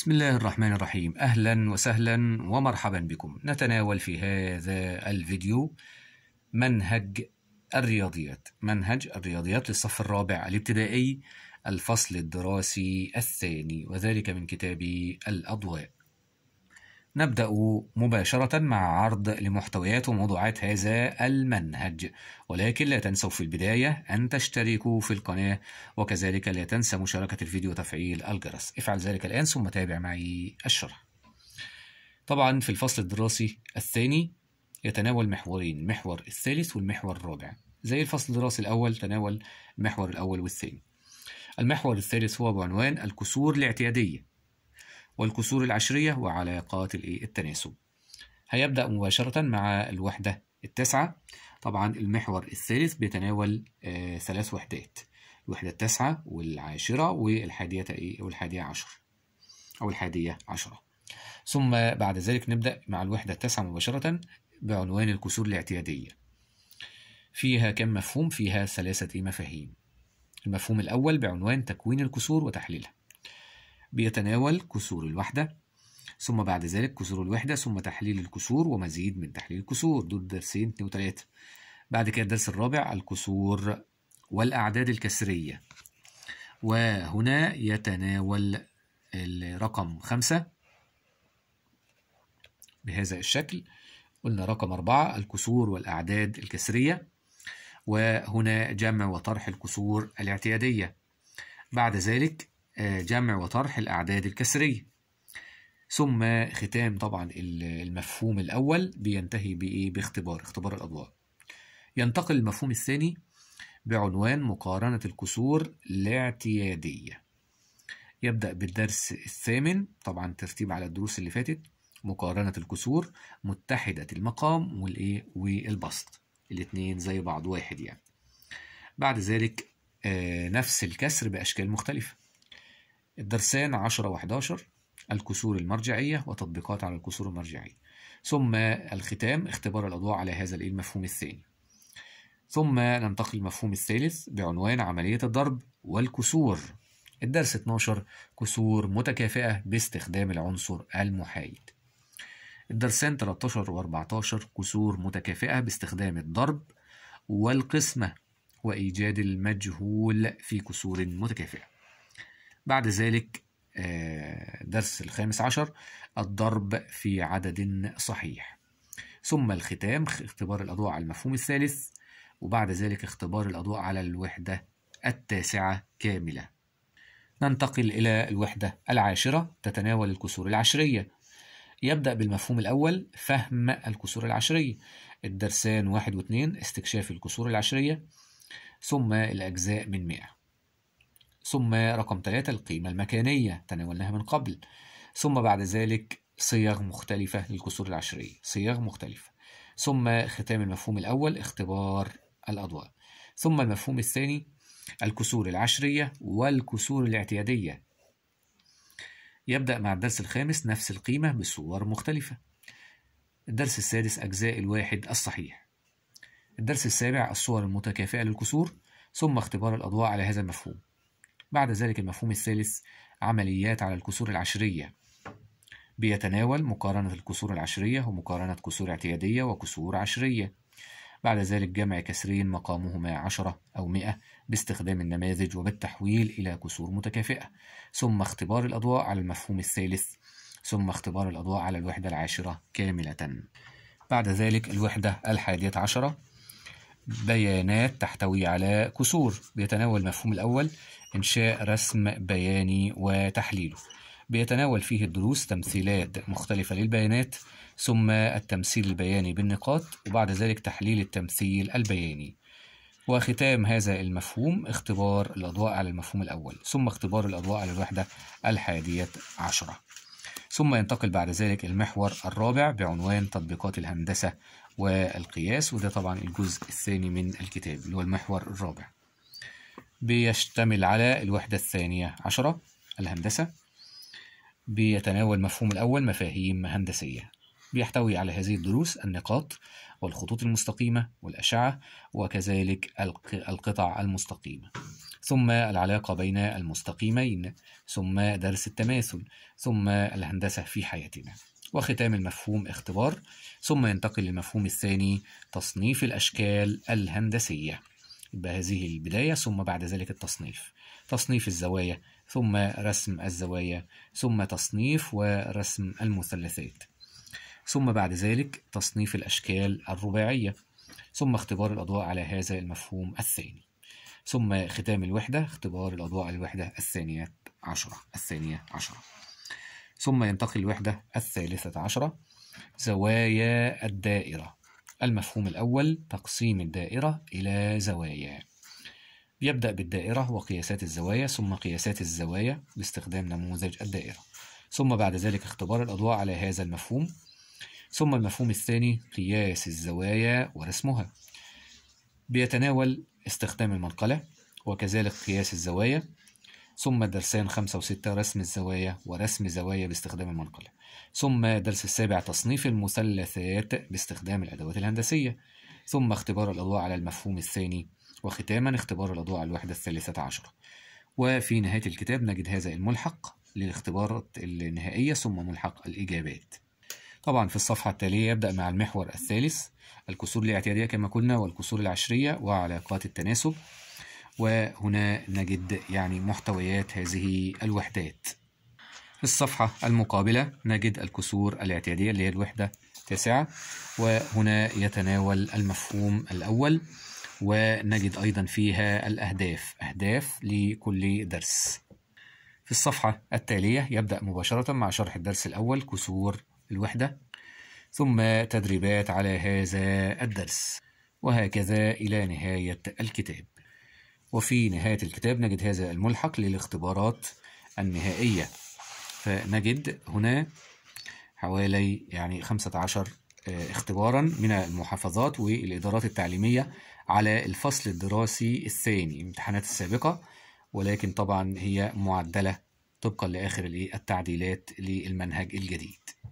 بسم الله الرحمن الرحيم أهلا وسهلا ومرحبا بكم نتناول في هذا الفيديو منهج الرياضيات منهج الرياضيات للصف الرابع الابتدائي الفصل الدراسي الثاني وذلك من كتاب الأضواء نبدأ مباشرة مع عرض لمحتويات وموضوعات هذا المنهج ولكن لا تنسوا في البداية أن تشتركوا في القناة وكذلك لا تنسى مشاركة الفيديو وتفعيل الجرس افعل ذلك الآن ثم تابع معي الشرح طبعا في الفصل الدراسي الثاني يتناول محورين المحور الثالث والمحور الرابع زي الفصل الدراسي الأول تناول المحور الأول والثاني المحور الثالث هو بعنوان الكسور الاعتيادية والكسور العشرية وعلاقات التناسب هيبدأ مباشرة مع الوحدة التاسعة طبعا المحور الثالث بيتناول آه ثلاث وحدات الوحدة التاسعة والعاشرة والحادية إيه والحادية عشر أو الحادية عشرة ثم بعد ذلك نبدأ مع الوحدة التاسعة مباشرة بعنوان الكسور الاعتيادية فيها كم مفهوم فيها ثلاثة مفاهيم المفهوم الأول بعنوان تكوين الكسور وتحليلها بيتناول كسور الوحدة ثم بعد ذلك كسور الوحدة ثم تحليل الكسور ومزيد من تحليل الكسور دول درسين اثنين وثلاثة بعد كده الدرس الرابع الكسور والأعداد الكسرية وهنا يتناول الرقم خمسة بهذا الشكل قلنا رقم أربعة الكسور والأعداد الكسرية وهنا جمع وطرح الكسور الاعتيادية بعد ذلك جمع وطرح الأعداد الكسرية ثم ختام طبعا المفهوم الأول بينتهي بإيه؟ باختبار اختبار الأضواء ينتقل المفهوم الثاني بعنوان مقارنة الكسور الاعتيادية يبدأ بالدرس الثامن طبعا ترتيب على الدروس اللي فاتت مقارنة الكسور متحدة المقام والإيه والبسط الاثنين زي بعض واحد يعني بعد ذلك آه نفس الكسر بأشكال مختلفة الدرسان 10 و11 الكسور المرجعية وتطبيقات على الكسور المرجعية ثم الختام اختبار الأضواء على هذا المفهوم الثاني ثم ننتقل للمفهوم الثالث بعنوان عملية الضرب والكسور الدرس 12 كسور متكافئة باستخدام العنصر المحايد الدرسان 13 و 14 كسور متكافئة باستخدام الضرب والقسمة وإيجاد المجهول في كسور متكافئة بعد ذلك آه، درس الخامس عشر الضرب في عدد صحيح ثم الختام اختبار الأضواء على المفهوم الثالث وبعد ذلك اختبار الأضواء على الوحدة التاسعة كاملة ننتقل إلى الوحدة العاشرة تتناول الكسور العشرية يبدأ بالمفهوم الأول فهم الكسور العشرية الدرسان واحد واثنين استكشاف الكسور العشرية ثم الأجزاء من مئة ثم رقم ثلاثة القيمة المكانية تناولناها من قبل ثم بعد ذلك صيغ مختلفة للكسور العشرية صيغ مختلفة ثم ختام المفهوم الأول اختبار الأضواء ثم المفهوم الثاني الكسور العشرية والكسور الاعتيادية يبدأ مع الدرس الخامس نفس القيمة بصور مختلفة الدرس السادس أجزاء الواحد الصحيح الدرس السابع الصور المتكافئة للكسور ثم اختبار الأضواء على هذا المفهوم بعد ذلك المفهوم الثالث عمليات على الكسور العشرية بيتناول مقارنة الكسور العشرية ومقارنة كسور اعتيادية وكسور عشرية بعد ذلك جمع كسرين مقامهما عشرة أو مئة باستخدام النماذج وبالتحويل إلى كسور متكافئة ثم اختبار الأضواء على المفهوم الثالث ثم اختبار الأضواء على الوحدة العاشرة كاملة بعد ذلك الوحدة الحادية عشرة بيانات تحتوي على كسور بيتناول المفهوم الأول إنشاء رسم بياني وتحليله بيتناول فيه الدروس تمثيلات مختلفة للبيانات ثم التمثيل البياني بالنقاط وبعد ذلك تحليل التمثيل البياني وختام هذا المفهوم اختبار الأضواء على المفهوم الأول ثم اختبار الأضواء على الوحدة الحادية عشرة ثم ينتقل بعد ذلك المحور الرابع بعنوان تطبيقات الهندسة والقياس وده طبعا الجزء الثاني من الكتاب اللي هو المحور الرابع بيشتمل على الوحدة الثانية عشرة الهندسة بيتناول مفهوم الأول مفاهيم هندسية بيحتوي على هذه الدروس النقاط والخطوط المستقيمة والأشعة وكذلك القطع المستقيمة ثم العلاقة بين المستقيمين ثم درس التماثل ثم الهندسة في حياتنا وختام المفهوم اختبار ثم ينتقل للمفهوم الثاني تصنيف الأشكال الهندسية يبقى هذه البداية ثم بعد ذلك التصنيف تصنيف الزوايا ثم رسم الزوايا ثم تصنيف ورسم المثلثات ثم بعد ذلك تصنيف الأشكال الرباعية ثم اختبار الأضواء على هذا المفهوم الثاني ثم ختام الوحدة اختبار الأضواء على الوحدة الثانية عشرة الثانية عشرة ثم ينتقل الوحدة الثالثة عشرة زوايا الدائرة المفهوم الأول تقسيم الدائرة إلى زوايا يبدأ بالدائرة وقياسات الزوايا ثم قياسات الزوايا باستخدام نموذج الدائرة ثم بعد ذلك اختبار الأضواء على هذا المفهوم ثم المفهوم الثاني قياس الزوايا ورسمها بيتناول استخدام المنقلة وكذلك قياس الزوايا ثم درسان خمسة وستة رسم الزوايا ورسم زوايا باستخدام المنقلة ثم درس السابع تصنيف المثلثات باستخدام الأدوات الهندسية ثم اختبار الأضواء على المفهوم الثاني وختاما اختبار الأضواء على الوحدة الثالثة عشرة وفي نهاية الكتاب نجد هذا الملحق للاختبارات النهائية ثم ملحق الإجابات طبعا في الصفحة التالية يبدأ مع المحور الثالث الكسور الاعتيادية كما قلنا والكسور العشرية وعلاقات التناسب وهنا نجد يعني محتويات هذه الوحدات في الصفحة المقابلة نجد الكسور الاعتيادية اللي هي الوحدة التاسعة وهنا يتناول المفهوم الأول ونجد أيضا فيها الأهداف أهداف لكل درس في الصفحة التالية يبدأ مباشرة مع شرح الدرس الأول كسور الوحدة ثم تدريبات على هذا الدرس وهكذا إلى نهاية الكتاب وفي نهاية الكتاب نجد هذا الملحق للاختبارات النهائية فنجد هنا حوالي يعني 15 آه، اختبارا من المحافظات والإدارات التعليمية على الفصل الدراسي الثاني الامتحانات السابقة ولكن طبعا هي معدلة طبقا لآخر التعديلات للمنهج الجديد